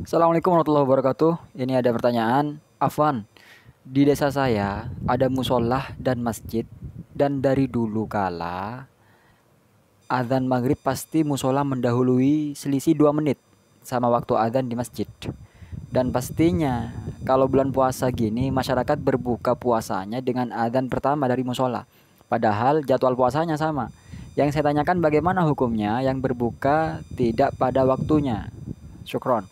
Assalamualaikum warahmatullahi wabarakatuh. Ini ada pertanyaan. Afwan, di desa saya ada musola dan masjid dan dari dulu kala azan maghrib pasti musola mendahului selisih 2 menit sama waktu azan di masjid. Dan pastinya kalau bulan puasa gini masyarakat berbuka puasanya dengan azan pertama dari musola. Padahal jadwal puasanya sama. Yang saya tanyakan bagaimana hukumnya yang berbuka tidak pada waktunya. Syukron.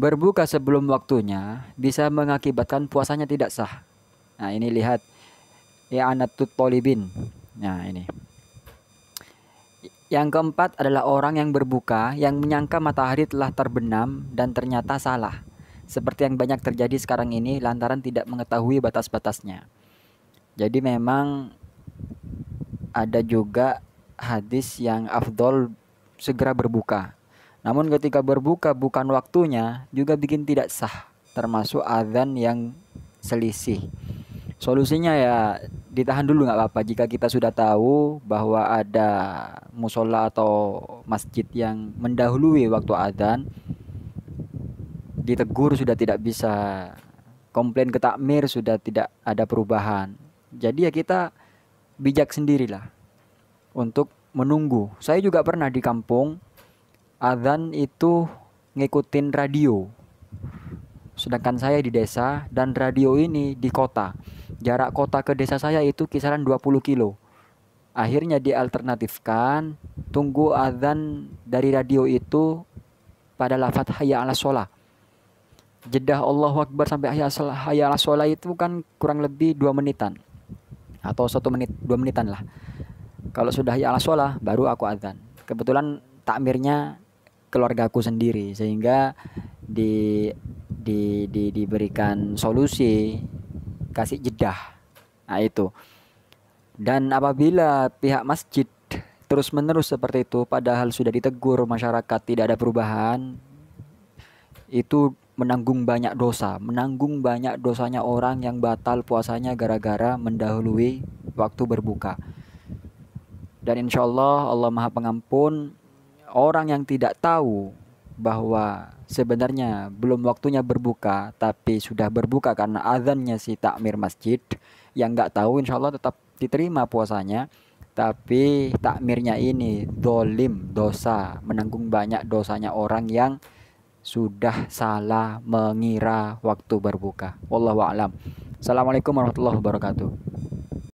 Berbuka sebelum waktunya bisa mengakibatkan puasanya tidak sah. Nah, ini lihat i'anatut ya, polibin. Nah, ini. Yang keempat adalah orang yang berbuka yang menyangka matahari telah terbenam dan ternyata salah. Seperti yang banyak terjadi sekarang ini lantaran tidak mengetahui batas-batasnya. Jadi memang ada juga hadis yang afdol segera berbuka namun ketika berbuka bukan waktunya juga bikin tidak sah, termasuk azan yang selisih. Solusinya ya ditahan dulu nggak apa-apa jika kita sudah tahu bahwa ada musola atau masjid yang mendahului waktu azan ditegur sudah tidak bisa komplain ke takmir sudah tidak ada perubahan jadi ya kita bijak sendirilah untuk menunggu saya juga pernah di kampung Adzan itu ngikutin radio. Sedangkan saya di desa dan radio ini di kota. Jarak kota ke desa saya itu kisaran 20 kilo. Akhirnya dialternatifkan, tunggu azan dari radio itu pada lafat hayya ala sholah. Jedah Allahu Akbar sampai hayya ala sholah itu kan kurang lebih 2 menitan. Atau satu menit, 2 menitan lah. Kalau sudah hayya ala sholah, baru aku azan. Kebetulan takmirnya keluarga aku sendiri sehingga di di, di diberikan solusi kasih jedah nah itu dan apabila pihak masjid terus menerus seperti itu padahal sudah ditegur masyarakat tidak ada perubahan itu menanggung banyak dosa menanggung banyak dosanya orang yang batal puasanya gara-gara mendahului waktu berbuka dan insyaallah Allah maha pengampun orang yang tidak tahu bahwa sebenarnya belum waktunya berbuka tapi sudah berbuka karena azannya si takmir masjid yang nggak tahu insya Allah tetap diterima puasanya tapi takmirnya ini dolim dosa menanggung banyak dosanya orang yang sudah salah mengira waktu berbuka. Wallahu a'lam. Assalamualaikum warahmatullahi wabarakatuh.